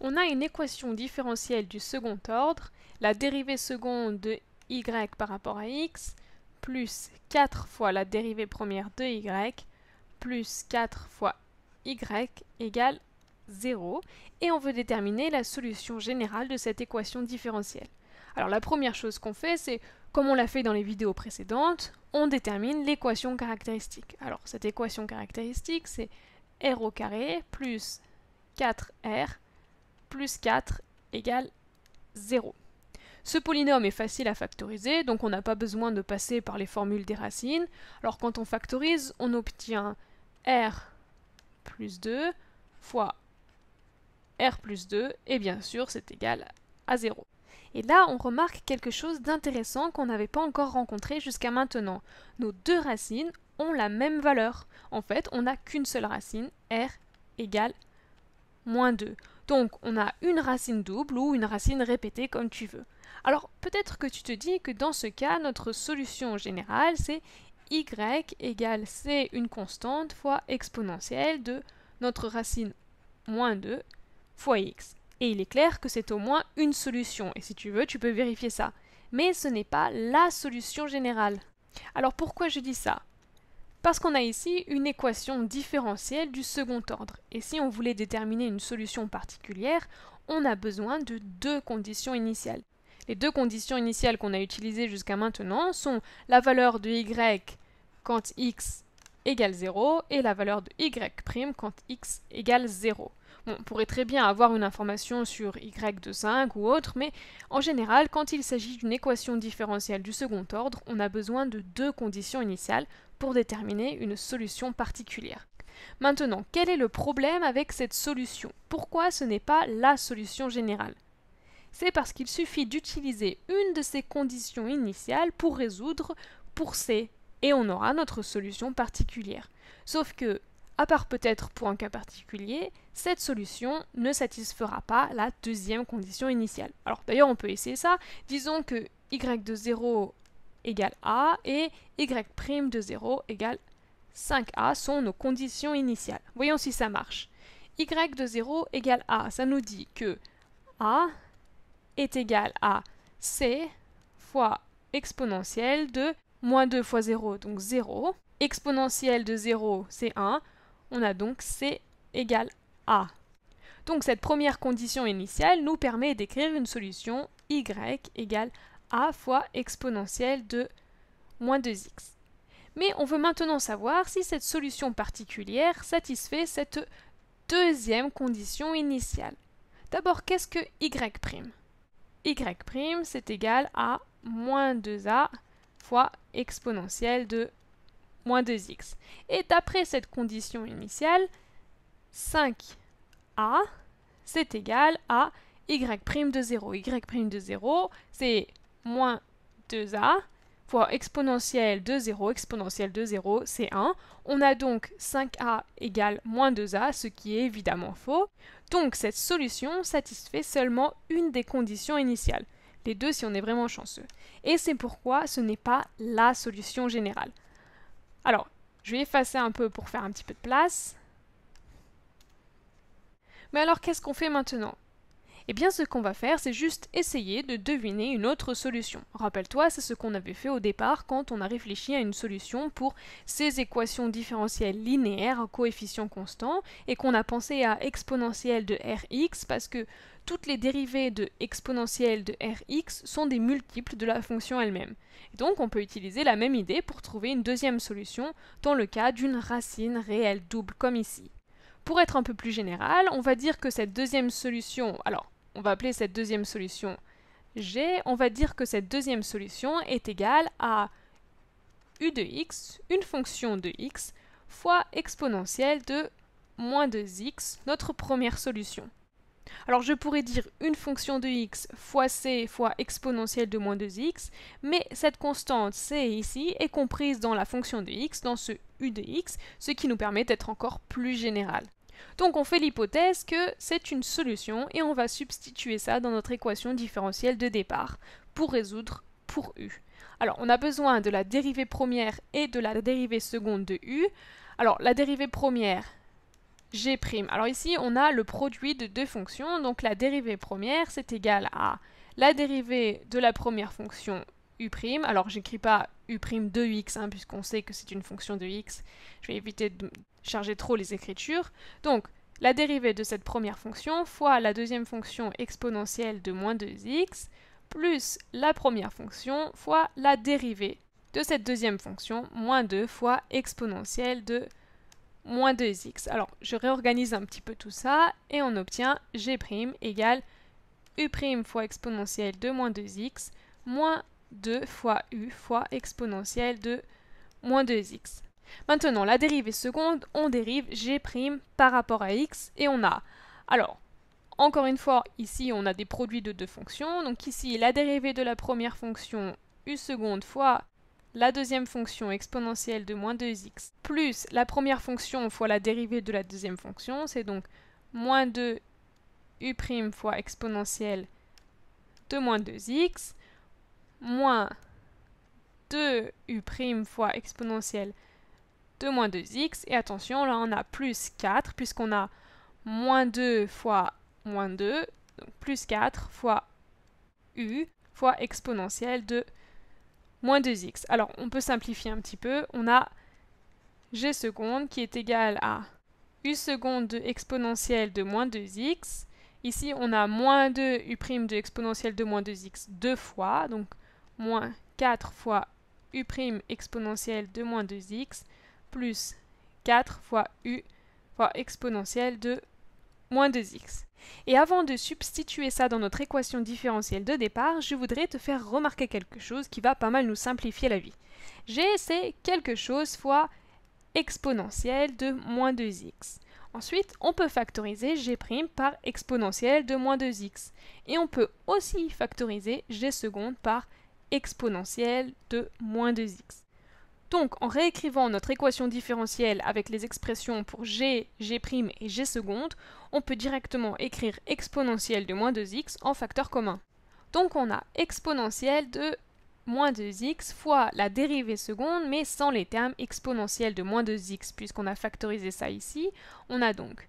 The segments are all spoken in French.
on a une équation différentielle du second ordre, la dérivée seconde de y par rapport à x, plus 4 fois la dérivée première de y, plus 4 fois y égale 0, et on veut déterminer la solution générale de cette équation différentielle. Alors la première chose qu'on fait, c'est, comme on l'a fait dans les vidéos précédentes, on détermine l'équation caractéristique. Alors cette équation caractéristique, c'est r plus 4r plus 4 égale 0. Ce polynôme est facile à factoriser, donc on n'a pas besoin de passer par les formules des racines. Alors quand on factorise, on obtient r plus 2 fois r plus 2, et bien sûr c'est égal à 0. Et là, on remarque quelque chose d'intéressant qu'on n'avait pas encore rencontré jusqu'à maintenant. Nos deux racines ont la même valeur. En fait, on n'a qu'une seule racine, r égale moins 2. Donc on a une racine double ou une racine répétée comme tu veux. Alors peut-être que tu te dis que dans ce cas, notre solution générale, c'est y égale c une constante fois exponentielle de notre racine moins 2 fois x. Et il est clair que c'est au moins une solution, et si tu veux, tu peux vérifier ça. Mais ce n'est pas la solution générale. Alors pourquoi je dis ça parce qu'on a ici une équation différentielle du second ordre, et si on voulait déterminer une solution particulière, on a besoin de deux conditions initiales. Les deux conditions initiales qu'on a utilisées jusqu'à maintenant sont la valeur de y quand x égale 0 et la valeur de y' quand x égale 0. on pourrait très bien avoir une information sur y de 5 ou autre, mais en général, quand il s'agit d'une équation différentielle du second ordre, on a besoin de deux conditions initiales, pour déterminer une solution particulière. Maintenant, quel est le problème avec cette solution Pourquoi ce n'est pas la solution générale C'est parce qu'il suffit d'utiliser une de ces conditions initiales pour résoudre pour C et on aura notre solution particulière. Sauf que, à part peut-être pour un cas particulier, cette solution ne satisfera pas la deuxième condition initiale. Alors d'ailleurs on peut essayer ça. Disons que y de 0 égale a et y' de 0 égale 5a sont nos conditions initiales. Voyons si ça marche. y de 0 égale a, ça nous dit que a est égal à c fois exponentielle de moins 2 fois 0, donc 0. Exponentielle de 0, c'est 1. On a donc c égale a. Donc cette première condition initiale nous permet d'écrire une solution y égale a fois exponentielle de moins 2x. Mais on veut maintenant savoir si cette solution particulière satisfait cette deuxième condition initiale. D'abord, qu'est-ce que y'? y' c'est égal à moins 2a fois exponentielle de moins 2x. Et d'après cette condition initiale, 5a, c'est égal à y' de 0. y' de 0, c'est moins 2a fois exponentielle de 0, exponentielle de 0, c'est 1. On a donc 5a égale moins 2a, ce qui est évidemment faux. Donc cette solution satisfait seulement une des conditions initiales, les deux si on est vraiment chanceux. Et c'est pourquoi ce n'est pas la solution générale. Alors, je vais effacer un peu pour faire un petit peu de place. Mais alors qu'est-ce qu'on fait maintenant et eh bien ce qu'on va faire, c'est juste essayer de deviner une autre solution. Rappelle-toi, c'est ce qu'on avait fait au départ quand on a réfléchi à une solution pour ces équations différentielles linéaires en coefficient constant et qu'on a pensé à exponentielle de rx parce que toutes les dérivées de exponentielle de rx sont des multiples de la fonction elle-même. Et Donc on peut utiliser la même idée pour trouver une deuxième solution dans le cas d'une racine réelle double comme ici. Pour être un peu plus général, on va dire que cette deuxième solution, alors on va appeler cette deuxième solution G, on va dire que cette deuxième solution est égale à U de x, une fonction de x, fois exponentielle de moins 2x, notre première solution. Alors je pourrais dire une fonction de x fois c fois exponentielle de moins 2x, mais cette constante c ici est comprise dans la fonction de x, dans ce u de x, ce qui nous permet d'être encore plus général. Donc on fait l'hypothèse que c'est une solution et on va substituer ça dans notre équation différentielle de départ pour résoudre pour U. Alors on a besoin de la dérivée première et de la dérivée seconde de U. Alors la dérivée première, g'. Alors ici on a le produit de deux fonctions, donc la dérivée première c'est égal à la dérivée de la première fonction u'. Alors j'écris pas u' de x, hein, puisqu'on sait que c'est une fonction de x. Je vais éviter de charger trop les écritures. Donc la dérivée de cette première fonction fois la deuxième fonction exponentielle de moins 2x plus la première fonction fois la dérivée de cette deuxième fonction moins 2 fois exponentielle de moins 2x. Alors je réorganise un petit peu tout ça et on obtient g' égale u' fois exponentielle de moins 2x moins 2 fois u fois exponentielle de moins 2x. Maintenant, la dérivée seconde, on dérive g' par rapport à x et on a... Alors, encore une fois, ici on a des produits de deux fonctions, donc ici la dérivée de la première fonction u seconde fois la deuxième fonction exponentielle de moins 2x plus la première fonction fois la dérivée de la deuxième fonction, c'est donc moins 2 u' fois exponentielle de moins 2x moins 2u' fois exponentielle de moins 2x. Et attention, là on a plus 4 puisqu'on a moins 2 fois moins 2, donc plus 4 fois u fois exponentielle de moins 2x. Alors on peut simplifier un petit peu, on a g seconde qui est égal à u seconde de exponentielle de moins 2x. Ici on a moins 2 u' de exponentielle de moins 2x deux fois, donc moins 4 fois u' exponentielle de moins 2x plus 4 fois u fois exponentielle de moins 2x. Et avant de substituer ça dans notre équation différentielle de départ, je voudrais te faire remarquer quelque chose qui va pas mal nous simplifier la vie. G, c'est quelque chose fois exponentielle de moins 2x. Ensuite, on peut factoriser g' par exponentielle de moins 2x. Et on peut aussi factoriser g seconde par exponentielle de moins 2x. Donc en réécrivant notre équation différentielle avec les expressions pour g, g' et g seconde, on peut directement écrire exponentielle de moins 2x en facteur commun. Donc on a exponentielle de moins 2x fois la dérivée seconde, mais sans les termes exponentielle de moins 2x, puisqu'on a factorisé ça ici. On a donc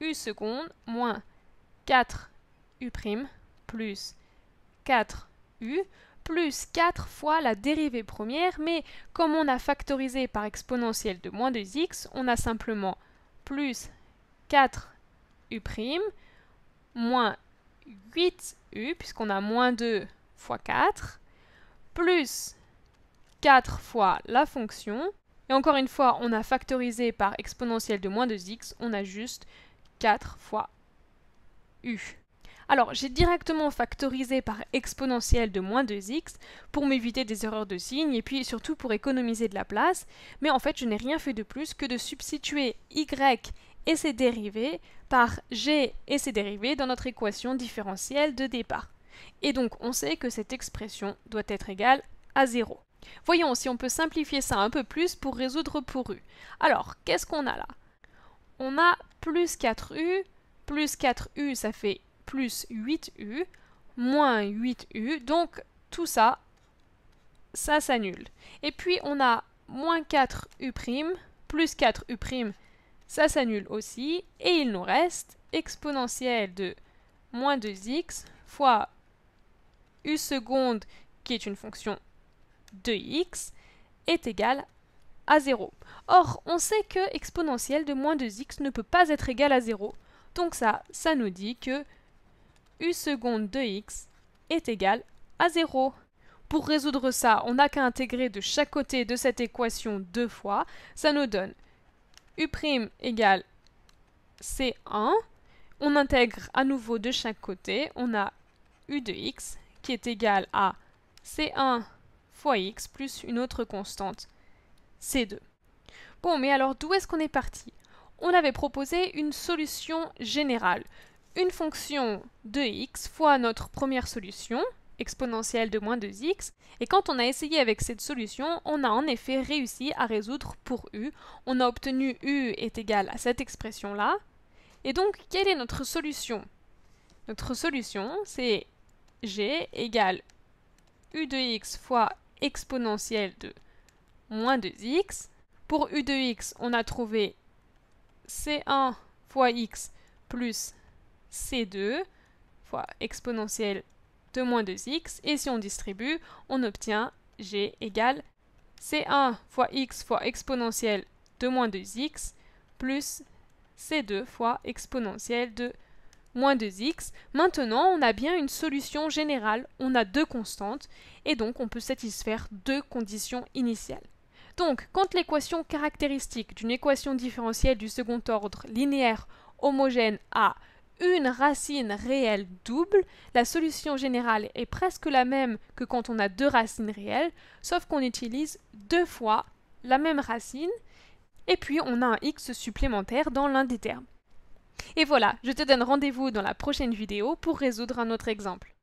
u seconde moins 4u' plus 4u plus 4 fois la dérivée première, mais comme on a factorisé par exponentielle de moins 2x, on a simplement plus 4u', moins 8u, puisqu'on a moins 2 fois 4, plus 4 fois la fonction, et encore une fois, on a factorisé par exponentielle de moins 2x, on a juste 4 fois u. Alors j'ai directement factorisé par exponentielle de moins 2x pour m'éviter des erreurs de signes et puis surtout pour économiser de la place, mais en fait je n'ai rien fait de plus que de substituer y et ses dérivés par g et ses dérivés dans notre équation différentielle de départ. Et donc on sait que cette expression doit être égale à 0. Voyons si on peut simplifier ça un peu plus pour résoudre pour u. Alors, qu'est-ce qu'on a là On a plus 4u, plus 4u ça fait plus 8u moins 8u. Donc tout ça, ça s'annule. Et puis on a moins 4u' plus 4u', ça s'annule aussi. Et il nous reste exponentielle de moins 2x fois u seconde, qui est une fonction de x, est égal à 0. Or, on sait que exponentielle de moins 2x ne peut pas être égal à 0. Donc ça, ça nous dit que u seconde de x est égal à 0. Pour résoudre ça, on n'a qu'à intégrer de chaque côté de cette équation deux fois. Ça nous donne u' prime égale c1. On intègre à nouveau de chaque côté. On a u de x qui est égal à c1 fois x plus une autre constante, c2. Bon, mais alors d'où est-ce qu'on est parti On avait proposé une solution générale, une fonction de x fois notre première solution, exponentielle de moins 2x, et quand on a essayé avec cette solution, on a en effet réussi à résoudre pour u. On a obtenu u est égal à cette expression-là. Et donc, quelle est notre solution Notre solution, c'est g égale u de x fois exponentielle de moins 2x. Pour u de x, on a trouvé c1 fois x plus c2 fois exponentielle de moins 2x, et si on distribue, on obtient g égale c1 fois x fois exponentielle de moins 2x plus c2 fois exponentielle de moins 2x. Maintenant, on a bien une solution générale, on a deux constantes, et donc on peut satisfaire deux conditions initiales. Donc, quand l'équation caractéristique d'une équation différentielle du second ordre linéaire homogène a une racine réelle double, la solution générale est presque la même que quand on a deux racines réelles, sauf qu'on utilise deux fois la même racine, et puis on a un x supplémentaire dans l'un des termes. Et voilà, je te donne rendez-vous dans la prochaine vidéo pour résoudre un autre exemple.